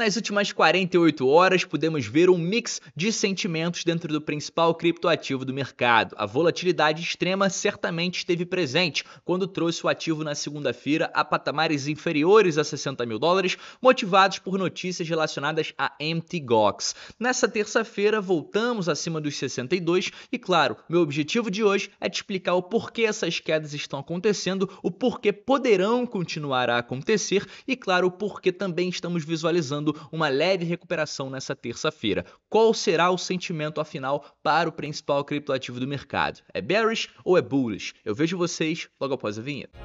Nas últimas 48 horas, pudemos ver um mix de sentimentos dentro do principal criptoativo do mercado. A volatilidade extrema certamente esteve presente quando trouxe o ativo na segunda-feira a patamares inferiores a 60 mil dólares, motivados por notícias relacionadas a Gox Nessa terça-feira, voltamos acima dos 62 e, claro, meu objetivo de hoje é te explicar o porquê essas quedas estão acontecendo, o porquê poderão continuar a acontecer e, claro, o porquê também estamos visualizando tendo uma leve recuperação nessa terça-feira. Qual será o sentimento afinal para o principal criptoativo do mercado? É bearish ou é bullish? Eu vejo vocês logo após a vinheta.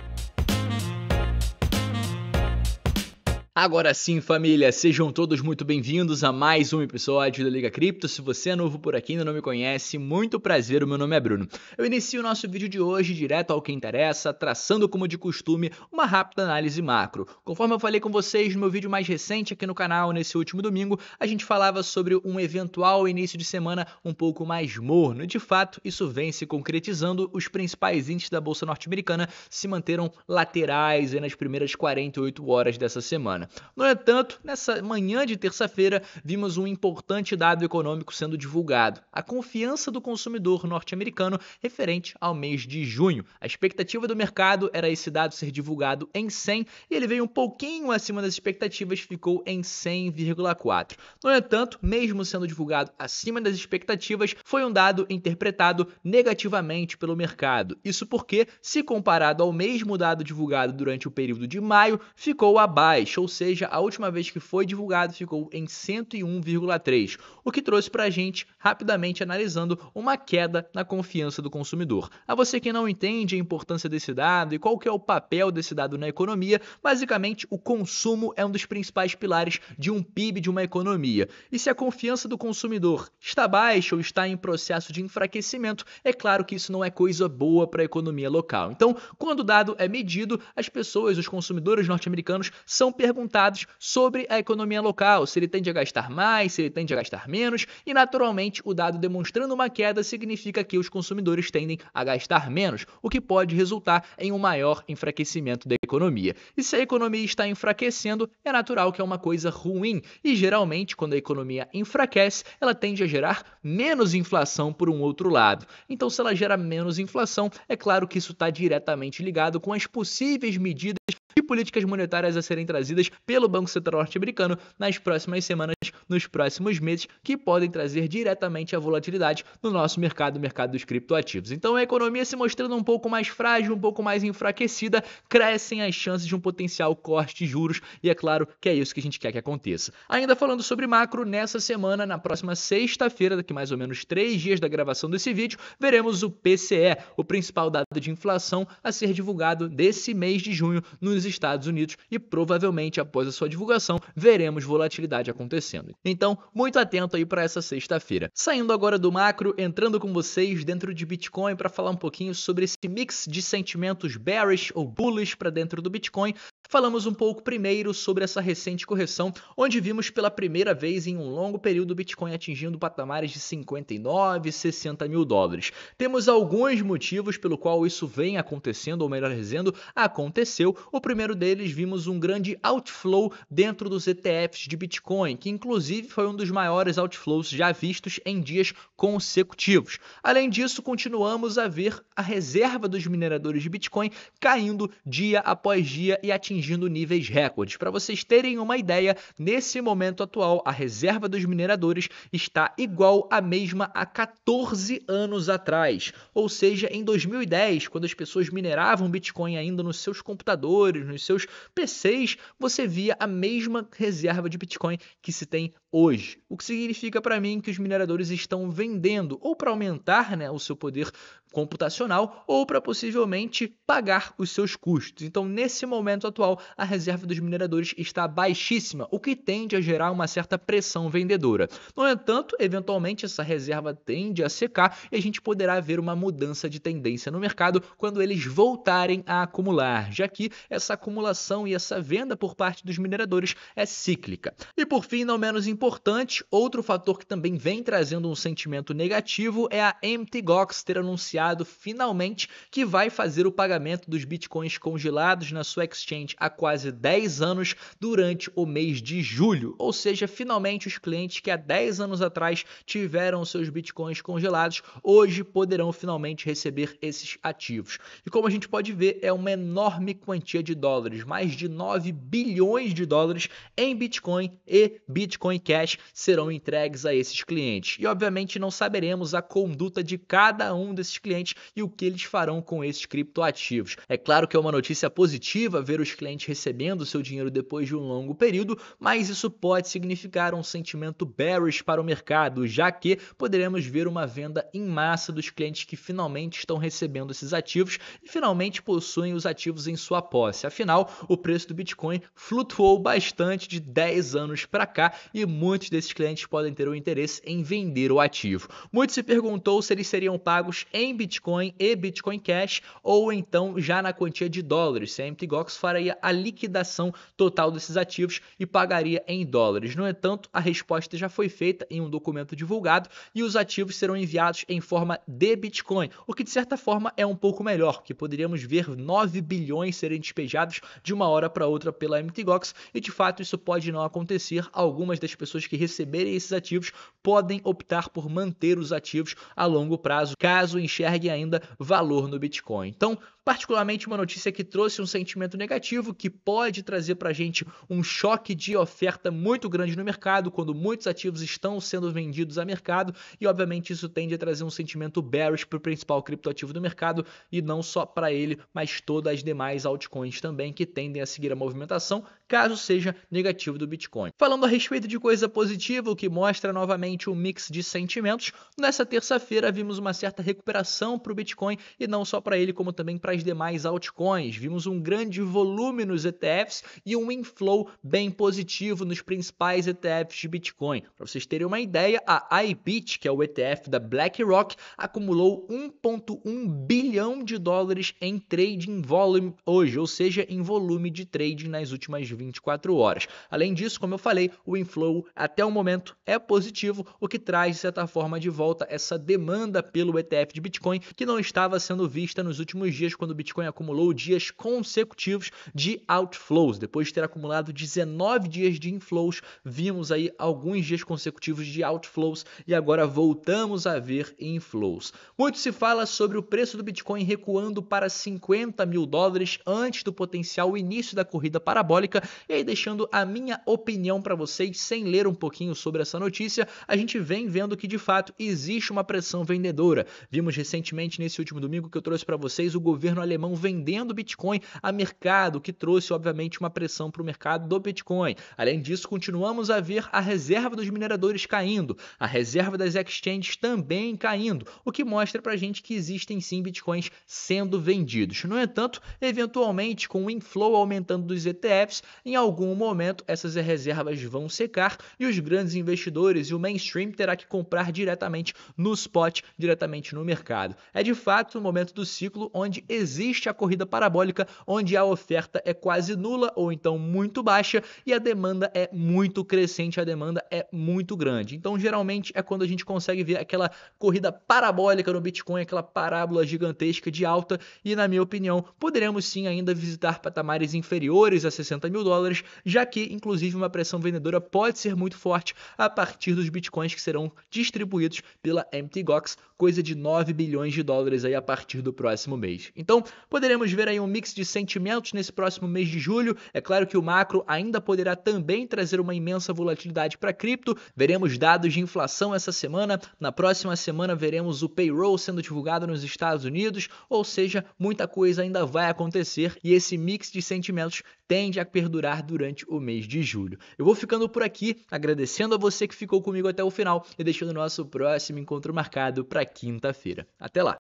Agora sim, família, sejam todos muito bem-vindos a mais um episódio da Liga Cripto. Se você é novo por aqui e ainda não me conhece, muito prazer, o meu nome é Bruno. Eu inicio o nosso vídeo de hoje direto ao que interessa, traçando como de costume uma rápida análise macro. Conforme eu falei com vocês no meu vídeo mais recente aqui no canal, nesse último domingo, a gente falava sobre um eventual início de semana um pouco mais morno. de fato, isso vem se concretizando. Os principais índices da Bolsa Norte-Americana se manteram laterais nas primeiras 48 horas dessa semana semana. No entanto, nessa manhã de terça-feira, vimos um importante dado econômico sendo divulgado: a confiança do consumidor norte-americano referente ao mês de junho. A expectativa do mercado era esse dado ser divulgado em 100 e ele veio um pouquinho acima das expectativas, ficou em 100,4. No entanto, mesmo sendo divulgado acima das expectativas, foi um dado interpretado negativamente pelo mercado. Isso porque, se comparado ao mesmo dado divulgado durante o período de maio, ficou abaixo, ou seja, a última vez que foi divulgado ficou em 101,3, o que trouxe para a gente, rapidamente analisando, uma queda na confiança do consumidor. A você que não entende a importância desse dado e qual que é o papel desse dado na economia, basicamente o consumo é um dos principais pilares de um PIB de uma economia. E se a confiança do consumidor está baixa ou está em processo de enfraquecimento, é claro que isso não é coisa boa para a economia local. Então, quando o dado é medido, as pessoas, os consumidores norte-americanos, são perguntados perguntados sobre a economia local, se ele tende a gastar mais, se ele tende a gastar menos, e naturalmente o dado demonstrando uma queda significa que os consumidores tendem a gastar menos, o que pode resultar em um maior enfraquecimento da economia. E se a economia está enfraquecendo, é natural que é uma coisa ruim, e geralmente quando a economia enfraquece, ela tende a gerar menos inflação por um outro lado. Então, se ela gera menos inflação, é claro que isso está diretamente ligado com as possíveis medidas de políticas monetárias a serem trazidas pelo Banco Central norte-americano nas próximas semanas, nos próximos meses, que podem trazer diretamente a volatilidade no nosso mercado, o mercado dos criptoativos. Então a economia se mostrando um pouco mais frágil, um pouco mais enfraquecida, crescem as chances de um potencial corte de juros e é claro que é isso que a gente quer que aconteça. Ainda falando sobre macro, nessa semana, na próxima sexta-feira, daqui mais ou menos três dias da gravação desse vídeo, veremos o PCE, o principal dado de inflação a ser divulgado desse mês de junho nos nos Estados Unidos e provavelmente após a sua divulgação veremos volatilidade acontecendo. Então, muito atento aí para essa sexta-feira. Saindo agora do macro, entrando com vocês dentro de Bitcoin para falar um pouquinho sobre esse mix de sentimentos bearish ou bullish para dentro do Bitcoin, Falamos um pouco primeiro sobre essa recente correção, onde vimos pela primeira vez em um longo período o Bitcoin atingindo patamares de 59, 60 mil dólares. Temos alguns motivos pelo qual isso vem acontecendo, ou melhor dizendo, aconteceu. O primeiro deles vimos um grande outflow dentro dos ETFs de Bitcoin, que inclusive foi um dos maiores outflows já vistos em dias consecutivos. Além disso, continuamos a ver a reserva dos mineradores de Bitcoin caindo dia após dia e atingindo atingindo níveis recordes. Para vocês terem uma ideia, nesse momento atual, a reserva dos mineradores está igual à mesma há 14 anos atrás. Ou seja, em 2010, quando as pessoas mineravam Bitcoin ainda nos seus computadores, nos seus PCs, você via a mesma reserva de Bitcoin que se tem hoje, o que significa para mim que os mineradores estão vendendo ou para aumentar né, o seu poder computacional ou para possivelmente pagar os seus custos. Então, nesse momento atual, a reserva dos mineradores está baixíssima, o que tende a gerar uma certa pressão vendedora. No entanto, eventualmente essa reserva tende a secar e a gente poderá ver uma mudança de tendência no mercado quando eles voltarem a acumular, já que essa acumulação e essa venda por parte dos mineradores é cíclica. E por fim, não menos importante, importante, outro fator que também vem trazendo um sentimento negativo é a MTGOX ter anunciado finalmente que vai fazer o pagamento dos bitcoins congelados na sua exchange há quase 10 anos durante o mês de julho. Ou seja, finalmente os clientes que há 10 anos atrás tiveram seus bitcoins congelados hoje poderão finalmente receber esses ativos. E como a gente pode ver, é uma enorme quantia de dólares, mais de 9 bilhões de dólares em Bitcoin e Bitcoin Cash cash serão entregues a esses clientes. E obviamente não saberemos a conduta de cada um desses clientes e o que eles farão com esses criptoativos. É claro que é uma notícia positiva ver os clientes recebendo seu dinheiro depois de um longo período, mas isso pode significar um sentimento bearish para o mercado, já que poderemos ver uma venda em massa dos clientes que finalmente estão recebendo esses ativos e finalmente possuem os ativos em sua posse. Afinal, o preço do Bitcoin flutuou bastante de 10 anos para cá e muitos desses clientes podem ter o um interesse em vender o ativo. Muito se perguntou se eles seriam pagos em Bitcoin e Bitcoin Cash ou então já na quantia de dólares. Se a MTGOX faria a liquidação total desses ativos e pagaria em dólares. No entanto, a resposta já foi feita em um documento divulgado e os ativos serão enviados em forma de Bitcoin, o que de certa forma é um pouco melhor, porque poderíamos ver 9 bilhões serem despejados de uma hora para outra pela MTGOX e de fato isso pode não acontecer. Algumas das pessoas pessoas que receberem esses ativos podem optar por manter os ativos a longo prazo, caso enxerguem ainda valor no Bitcoin. Então, Particularmente, uma notícia que trouxe um sentimento negativo que pode trazer para a gente um choque de oferta muito grande no mercado, quando muitos ativos estão sendo vendidos a mercado, e obviamente isso tende a trazer um sentimento bearish para o principal criptoativo do mercado, e não só para ele, mas todas as demais altcoins também que tendem a seguir a movimentação, caso seja negativo do Bitcoin. Falando a respeito de coisa positiva, o que mostra novamente um mix de sentimentos, nessa terça-feira vimos uma certa recuperação para o Bitcoin, e não só para ele, como também para as demais altcoins. Vimos um grande volume nos ETFs e um inflow bem positivo nos principais ETFs de Bitcoin. Para vocês terem uma ideia, a iBit, que é o ETF da BlackRock, acumulou 1,1 bilhão de dólares em trading volume hoje, ou seja, em volume de trading nas últimas 24 horas. Além disso, como eu falei, o inflow até o momento é positivo, o que traz, de certa forma, de volta essa demanda pelo ETF de Bitcoin que não estava sendo vista nos últimos dias quando o Bitcoin acumulou dias consecutivos de outflows. Depois de ter acumulado 19 dias de inflows, vimos aí alguns dias consecutivos de outflows e agora voltamos a ver inflows. Muito se fala sobre o preço do Bitcoin recuando para 50 mil dólares antes do potencial início da corrida parabólica e aí deixando a minha opinião para vocês sem ler um pouquinho sobre essa notícia, a gente vem vendo que de fato existe uma pressão vendedora. Vimos recentemente nesse último domingo que eu trouxe para vocês o governo governo alemão vendendo Bitcoin a mercado, o que trouxe, obviamente, uma pressão para o mercado do Bitcoin. Além disso, continuamos a ver a reserva dos mineradores caindo, a reserva das exchanges também caindo, o que mostra para a gente que existem sim Bitcoins sendo vendidos. No entanto, eventualmente, com o inflow aumentando dos ETFs, em algum momento essas reservas vão secar e os grandes investidores e o mainstream terá que comprar diretamente no spot, diretamente no mercado. É de fato o momento do ciclo onde existe a corrida parabólica, onde a oferta é quase nula ou então muito baixa e a demanda é muito crescente, a demanda é muito grande. Então, geralmente é quando a gente consegue ver aquela corrida parabólica no Bitcoin, aquela parábola gigantesca de alta, e na minha opinião, poderemos sim ainda visitar patamares inferiores a 60 mil dólares, já que, inclusive, uma pressão vendedora pode ser muito forte a partir dos bitcoins que serão distribuídos pela MTGOX, coisa de 9 bilhões de dólares aí a partir do próximo mês. Então, poderemos ver aí um mix de sentimentos nesse próximo mês de julho. É claro que o macro ainda poderá também trazer uma imensa volatilidade para cripto. Veremos dados de inflação essa semana. Na próxima semana veremos o payroll sendo divulgado nos Estados Unidos, ou seja, muita coisa ainda vai acontecer e esse mix de sentimentos tende a perdurar durante o mês de julho. Eu vou ficando por aqui, agradecendo a você que ficou comigo até o final e deixando o nosso próximo encontro marcado para quinta-feira. Até lá.